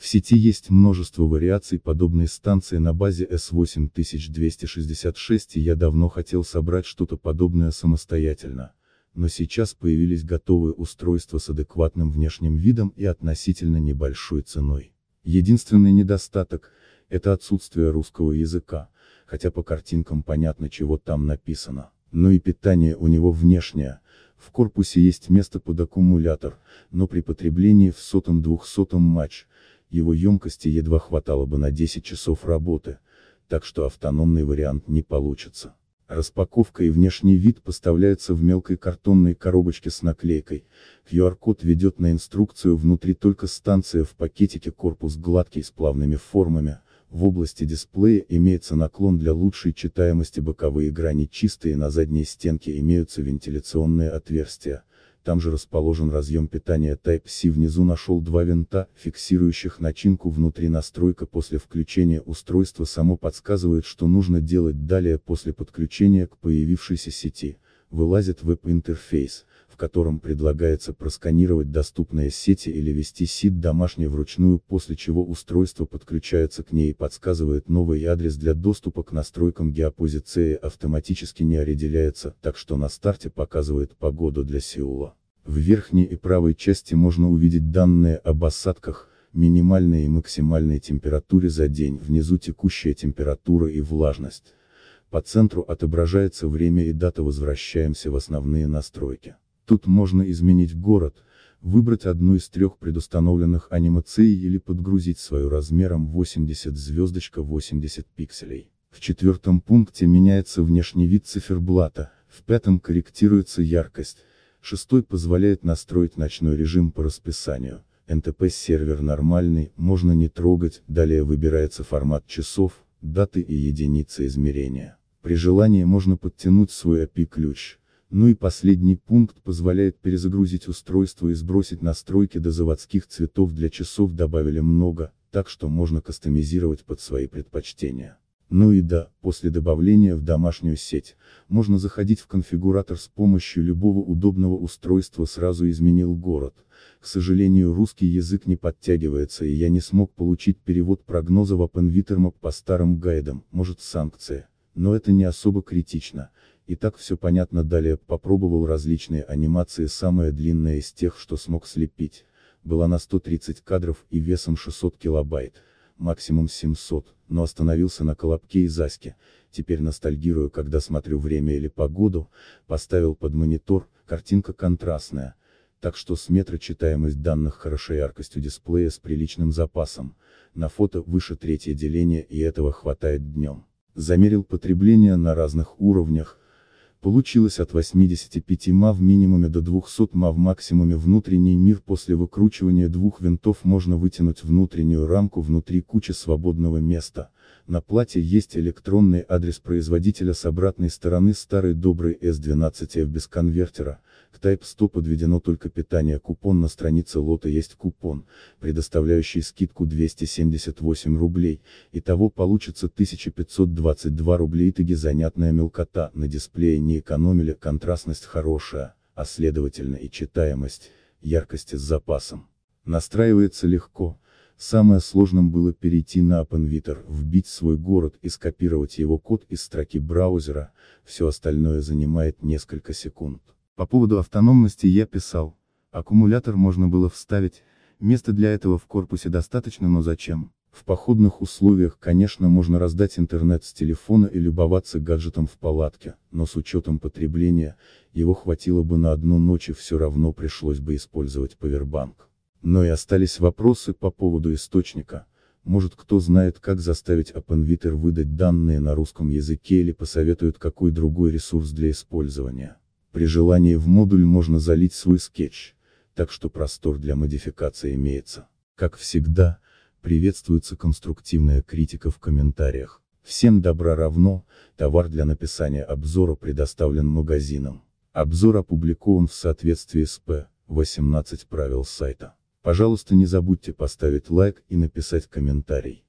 В сети есть множество вариаций подобной станции на базе S8266 и я давно хотел собрать что-то подобное самостоятельно, но сейчас появились готовые устройства с адекватным внешним видом и относительно небольшой ценой. Единственный недостаток – это отсутствие русского языка, хотя по картинкам понятно, чего там написано. Но и питание у него внешнее, в корпусе есть место под аккумулятор, но при потреблении в сотом-двухсотом матч – его емкости едва хватало бы на 10 часов работы, так что автономный вариант не получится. Распаковка и внешний вид поставляются в мелкой картонной коробочке с наклейкой, QR-код ведет на инструкцию внутри только станция в пакетике корпус гладкий с плавными формами, в области дисплея имеется наклон для лучшей читаемости боковые грани чистые на задней стенке имеются вентиляционные отверстия, там же расположен разъем питания Type-C внизу нашел два винта, фиксирующих начинку внутри настройка после включения устройства само подсказывает что нужно делать далее после подключения к появившейся сети вылазит веб-интерфейс, в котором предлагается просканировать доступные сети или ввести сид домашней вручную, после чего устройство подключается к ней и подсказывает новый адрес для доступа к настройкам геопозиции автоматически не определяется, так что на старте показывает погоду для Сеула. В верхней и правой части можно увидеть данные об осадках, минимальной и максимальной температуре за день, внизу текущая температура и влажность. По центру отображается время и дата возвращаемся в основные настройки. Тут можно изменить город, выбрать одну из трех предустановленных анимаций или подгрузить свою размером 80 звездочка 80 пикселей. В четвертом пункте меняется внешний вид циферблата, в пятом корректируется яркость, шестой позволяет настроить ночной режим по расписанию, НТП-сервер нормальный, можно не трогать, далее выбирается формат часов, даты и единицы измерения. При желании можно подтянуть свой API-ключ. Ну и последний пункт позволяет перезагрузить устройство и сбросить настройки до заводских цветов для часов добавили много, так что можно кастомизировать под свои предпочтения. Ну и да, после добавления в домашнюю сеть, можно заходить в конфигуратор с помощью любого удобного устройства сразу изменил город. К сожалению русский язык не подтягивается и я не смог получить перевод прогноза в OpenVitorMap по старым гайдам, может санкции? но это не особо критично, и так все понятно далее, попробовал различные анимации, самая длинная из тех, что смог слепить, была на 130 кадров и весом 600 килобайт, максимум 700, но остановился на Колобке и заске. теперь ностальгирую, когда смотрю время или погоду, поставил под монитор, картинка контрастная, так что с метра читаемость данных хороша яркостью дисплея с приличным запасом, на фото выше третье деление и этого хватает днем замерил потребление на разных уровнях, получилось от 85 ма в минимуме до 200 ма в максимуме внутренний мир после выкручивания двух винтов можно вытянуть внутреннюю рамку внутри кучи свободного места. На плате есть электронный адрес производителя с обратной стороны старой доброй S12F без конвертера, к Type 100 подведено только питание купон на странице лота есть купон, предоставляющий скидку 278 рублей, итого получится 1522 рублей таги занятная мелкота, на дисплее не экономили, контрастность хорошая, а следовательно и читаемость, яркость с запасом. Настраивается легко, Самое сложным было перейти на OpenVitor, вбить свой город и скопировать его код из строки браузера, все остальное занимает несколько секунд. По поводу автономности я писал, аккумулятор можно было вставить, места для этого в корпусе достаточно, но зачем? В походных условиях, конечно, можно раздать интернет с телефона и любоваться гаджетом в палатке, но с учетом потребления, его хватило бы на одну ночь и все равно пришлось бы использовать повербанк. Но и остались вопросы по поводу источника. Может кто знает как заставить OpenVitter выдать данные на русском языке или посоветует какой другой ресурс для использования. При желании в модуль можно залить свой скетч, так что простор для модификации имеется. Как всегда, приветствуется конструктивная критика в комментариях. Всем добра равно, товар для написания обзора предоставлен магазином. Обзор опубликован в соответствии с П. 18 правил сайта. Пожалуйста не забудьте поставить лайк и написать комментарий.